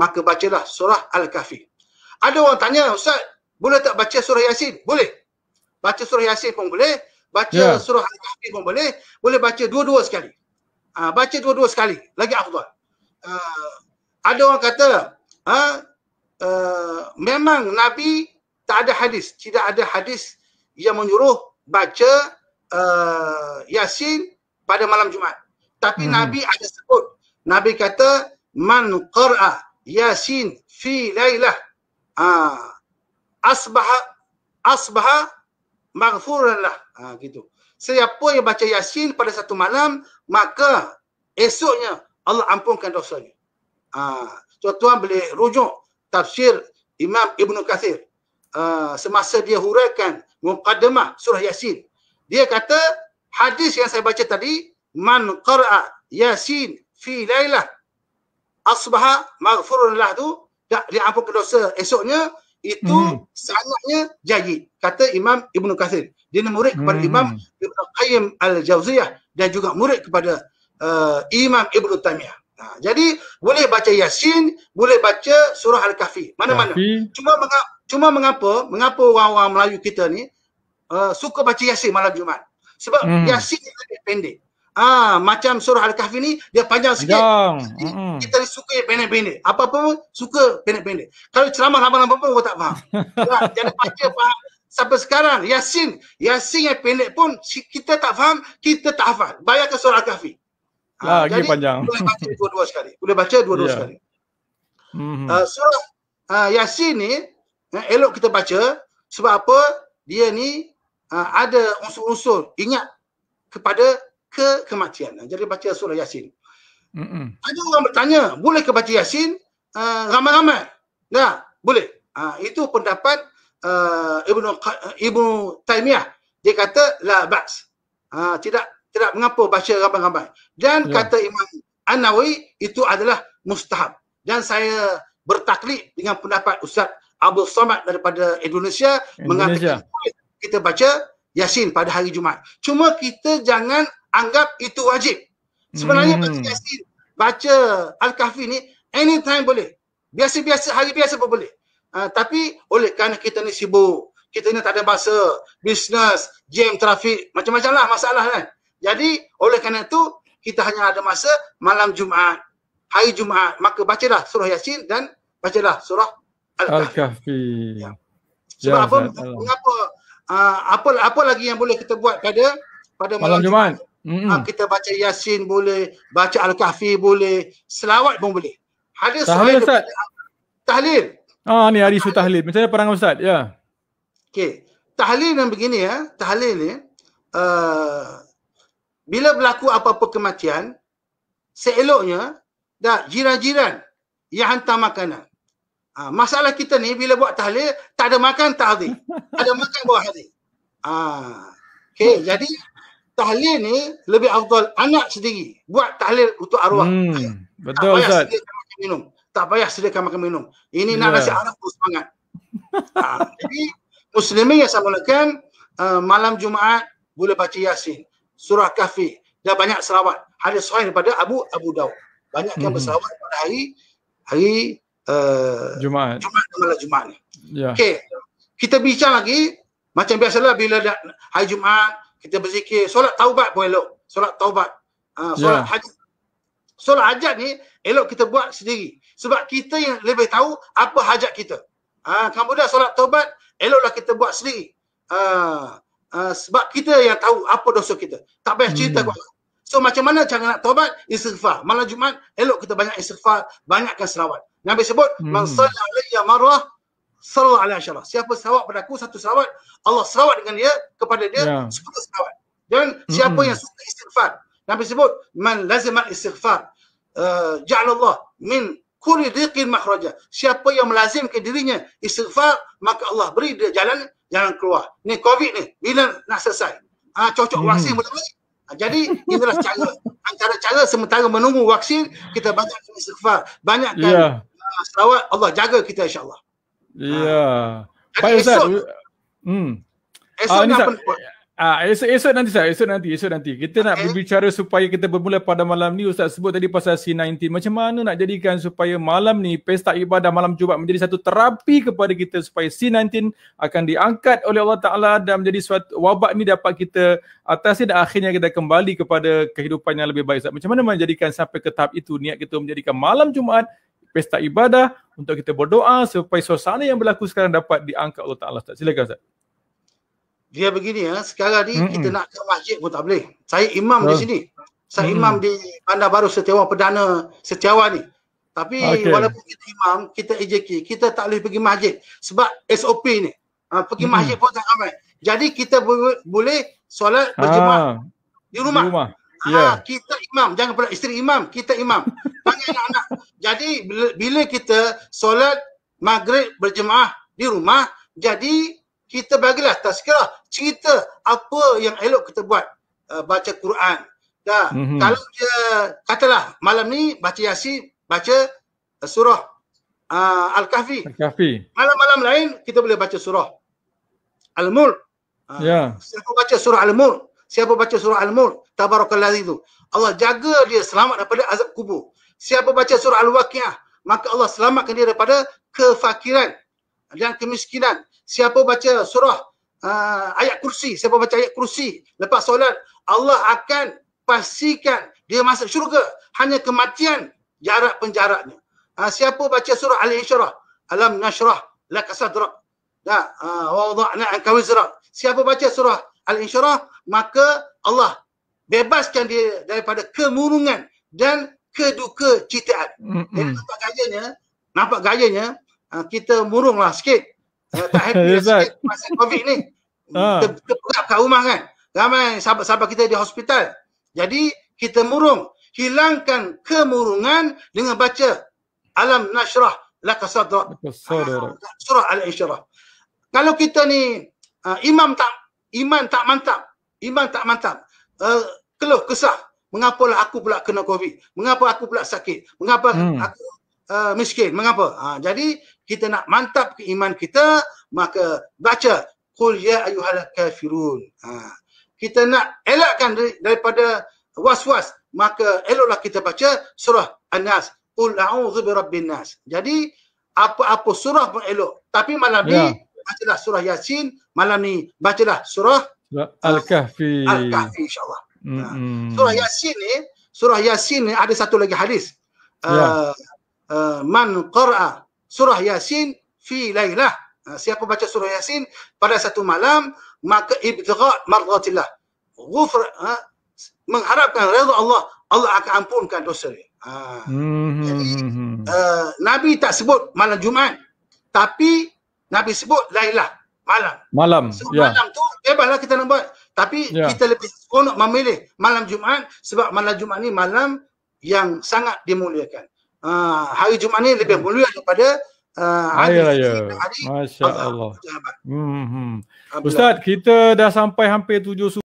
maka bacalah surah Al-Kahfi. Ada orang tanya, Ustaz, boleh tak baca surah Yasin? Boleh. Baca surah Yasin pun boleh. Baca yeah. surah Al-Kahfi pun boleh. Boleh baca dua-dua sekali. Ha, baca dua-dua sekali. Lagi afdal. Uh, ada orang kata, ha, uh, memang Nabi tak ada hadis. Tidak ada hadis yang menyuruh baca uh, Yasin pada malam Jumaat. Tapi hmm. Nabi ada sebut. Nabi kata, man qara'a ياسين في ليلة آه أصبح أصبح مغفورا له آه gitu siapa yang baca yasin pada satu malam maka esoknya Allah ampunkan dosanya ah ha. tuan, tuan boleh rujuk tafsir Imam Ibn Kathir uh, semasa dia huraikan muqaddamah surah yasin dia kata hadis yang saya baca tadi man qara yasin fi lailah asbaha maghfurun lah tu tak diampunkan dosa esoknya itu hmm. sangatnya jayid kata Imam Ibn Kathir dia murid kepada hmm. Imam Ibn Qayyim Al-Jawziyah dan juga murid kepada uh, Imam Ibn Tamiyah ha, jadi boleh baca Yasin boleh baca surah Al-Kahfi mana-mana cuma menga- cuma mengapa mengapa orang-orang Melayu kita ni uh, suka baca Yasin malam jumaat sebab hmm. Yasin ni pendek Ah, macam surah Al-Kahfi ni dia panjang sikit. Panjang. Hmm. Kita suka yang pendek-pendek. Apa-apa pun suka pendek-pendek. Kalau ceramah lama-lama pun kau tak faham. jangan baca faham. Sampai sekarang Yasin, Yasin yang pendek pun kita tak faham, kita tak hafal. Bayangkan surah Al-Kahfi. Ah, ah, jadi panjang. boleh baca dua-dua sekali. Boleh baca dua-dua yeah. sekali. Mm-hmm. Uh, surah uh, Yasin ni eh, elok kita baca sebab apa? Dia ni uh, ada unsur-unsur ingat kepada ke kematian. Jadi baca surah Yasin. Mm-mm. Ada orang bertanya, boleh ke baca Yasin uh, ramai-ramai? Nah, boleh. Uh, itu pendapat uh, Ibnu Ibnu Taimiyah. Dia kata la ba's. Uh, tidak tidak mengapa baca ramai-ramai. Dan yeah. kata Imam An-Nawawi itu adalah mustahab. Dan saya bertaklid dengan pendapat Ustaz Abdul Somad daripada Indonesia, Indonesia. mengatakan kita baca Yasin pada hari Jumaat. Cuma kita jangan anggap itu wajib. Sebenarnya bersiasi hmm. baca Al-Kahfi ni anytime boleh. Biasa-biasa, hari biasa pun boleh. Uh, tapi oleh kerana kita ni sibuk, kita ni tak ada masa, bisnes, jam, trafik, macam-macam lah masalah kan. Jadi oleh kerana itu, kita hanya ada masa malam Jumaat, hari Jumaat. Maka bacalah surah Yasin dan bacalah surah Al-Kahfi. Ya. ya. Sebab ya, apa, mengapa, uh, apa, apa lagi yang boleh kita buat pada pada malam, malam Jumaat? Jumaat? Mm-hmm. Ha, kita baca Yasin boleh, baca Al-Kahfi boleh, selawat pun boleh. Hadis tahlil Ustaz. Tahlil. Ah ni hari su tahlil. Macam mana perangai Ustaz? Ya. Yeah. Okey. Tahlil yang begini ya, tahlil ni uh, bila berlaku apa-apa kematian, seeloknya dah jiran-jiran yang hantar makanan. Ha, masalah kita ni bila buat tahlil, tak ada makan tahlil. ada makan buat hari. Ah. Ha. Okey, jadi tahlil ni lebih afdal anak sendiri buat tahlil untuk arwah. Hmm. Betul Ustaz. Tak payah sediakan makan minum. Tak payah sediakan makan minum. Ini yeah. nak nasi Arab pun semangat. ha, jadi muslimin yang sama mulakan uh, malam Jumaat boleh baca Yasin, surah Kahfi dan banyak selawat. Hadis sahih daripada Abu Abu Daud. Banyakkan hmm. berselawat pada hari hari uh, Jumaat. Jumaat malam Jumaat ni. Yeah. Okey. Kita bincang lagi macam biasalah bila dah, hari Jumaat kita berzikir solat taubat pun elok solat taubat ha, solat yeah. hajat solat hajat ni elok kita buat sendiri sebab kita yang lebih tahu apa hajat kita ha, kamu dah solat taubat eloklah kita buat sendiri ha, ha, sebab kita yang tahu apa dosa kita tak payah cerita hmm. so macam mana cara nak taubat istighfar malam jumat elok kita banyak istighfar banyakkan selawat Nabi sebut hmm. man sallallahi marwah sallallahu alaihi wasallam. Siapa selawat pada aku satu selawat, Allah selawat dengan dia kepada dia yeah. Ya. selawat. Dan siapa mm-hmm. yang suka istighfar. Nabi sebut man lazima istighfar. Uh, eh, Allah min kulli diqin makhraja. Siapa yang melazimkan dirinya istighfar, maka Allah beri dia jalan jangan keluar. Ni COVID ni bila nak selesai? Ah ha, cocok vaksin mm-hmm. betul ha, jadi itulah cara antara cara sementara menunggu vaksin kita banyak istighfar, banyakkan ya. yeah. Selawat Allah jaga kita insyaAllah. Ya. Pak ah. Ustaz. Hmm. Esok uh, ni apa? Ah, esok, esok nanti Ustaz, esok nanti, esok nanti. Kita nak berbicara supaya kita bermula pada malam ni Ustaz sebut tadi pasal C19. Macam mana nak jadikan supaya malam ni pesta ibadah malam Jumat menjadi satu terapi kepada kita supaya C19 akan diangkat oleh Allah Ta'ala dan menjadi suatu wabak ni dapat kita atas dan akhirnya kita kembali kepada kehidupan yang lebih baik Ustaz. Macam mana menjadikan sampai ke tahap itu niat kita menjadikan malam Jumaat pesta ibadah untuk kita berdoa supaya suasana yang berlaku sekarang dapat diangkat Allah Ta'ala. Silakan Ustaz. Dia begini ya, sekarang ni mm-hmm. kita nak ke masjid pun tak boleh. Saya imam Betul. di sini. Saya mm-hmm. imam di Bandar Baru Setiawan Perdana Setiawan ni. Tapi okay. walaupun kita imam, kita AJK, kita tak boleh pergi masjid. Sebab SOP ni. Ha, pergi mm-hmm. masjid pun tak ramai. Jadi kita boleh solat ah. berjemaah ha, di rumah. Di rumah yeah. Ya. kita imam jangan pula isteri imam kita imam panggil anak-anak jadi bila, kita solat maghrib berjemaah di rumah jadi kita bagilah tazkirah cerita apa yang elok kita buat uh, baca Quran dah mm-hmm. kalau dia katalah malam ni baca yasin baca uh, surah uh, al-kahfi al malam-malam lain kita boleh baca surah al-mulk uh, ya yeah. baca surah al-mulk Siapa baca surah Al-Mulk, tabarakallazi itu. Allah jaga dia selamat daripada azab kubur. Siapa baca surah al waqiyah maka Allah selamatkan dia daripada kefakiran dan kemiskinan. Siapa baca surah uh, ayat kursi, siapa baca ayat kursi lepas solat, Allah akan pastikan dia masuk syurga. Hanya kematian jarak penjaraknya. Ha, siapa baca surah Al-Isyarah, Alam Nashrah, Lakasadra, Nah, uh, ha, wa wada'na Siapa baca surah al-insyirah maka Allah bebaskan dia daripada kemurungan dan keduka citaan. Eh, nampak gayanya, nampak gayanya ah, kita murunglah sikit. Eh, tak happy lah sikit masa COVID ni. Ah. Terpegap kat rumah kan. Ramai sahabat-sahabat kita di hospital. Jadi kita murung. Hilangkan kemurungan dengan baca Alam Nasrah Lakasadra ah, Surah Al-Insyirah. Kalau kita ni imam tak iman tak mantap iman tak mantap uh, keluh kesah Mengapa lah aku pula kena covid mengapa aku pula sakit mengapa hmm. aku uh, miskin mengapa ha, jadi kita nak mantap ke iman kita maka baca qul ya ayyuhal kafirun ha kita nak elakkan dari daripada was-was maka eloklah kita baca surah an-nas qul a'udzu birabbin nas jadi apa-apa surah pun elok tapi malam yeah bacalah surah Yasin malam ni bacalah surah Al-Kahfi Al-Kahfi insyaAllah mm-hmm. surah Yasin ni surah Yasin ni ada satu lagi hadis yeah. uh, uh, man qara'a surah Yasin fi laylah uh, siapa baca surah Yasin pada satu malam maka ibtigha marzatillah ghufra ha, uh, mengharapkan redha Allah Allah akan ampunkan dosa dia. Ha. Hmm. Jadi, mm-hmm. uh, Nabi tak sebut malam Jumaat. Tapi Nabi sebut lailah malam. Malam. So, yeah. Malam tu bebaslah kita nak buat. Tapi yeah. kita lebih seronok memilih malam Jumaat sebab malam Jumaat ni malam yang sangat dimuliakan. Uh, hari Jumaat ni lebih hmm. mulia daripada ah, Hari raya. Masya-Allah. Hmm. hmm. Ustaz, kita dah sampai hampir tujuh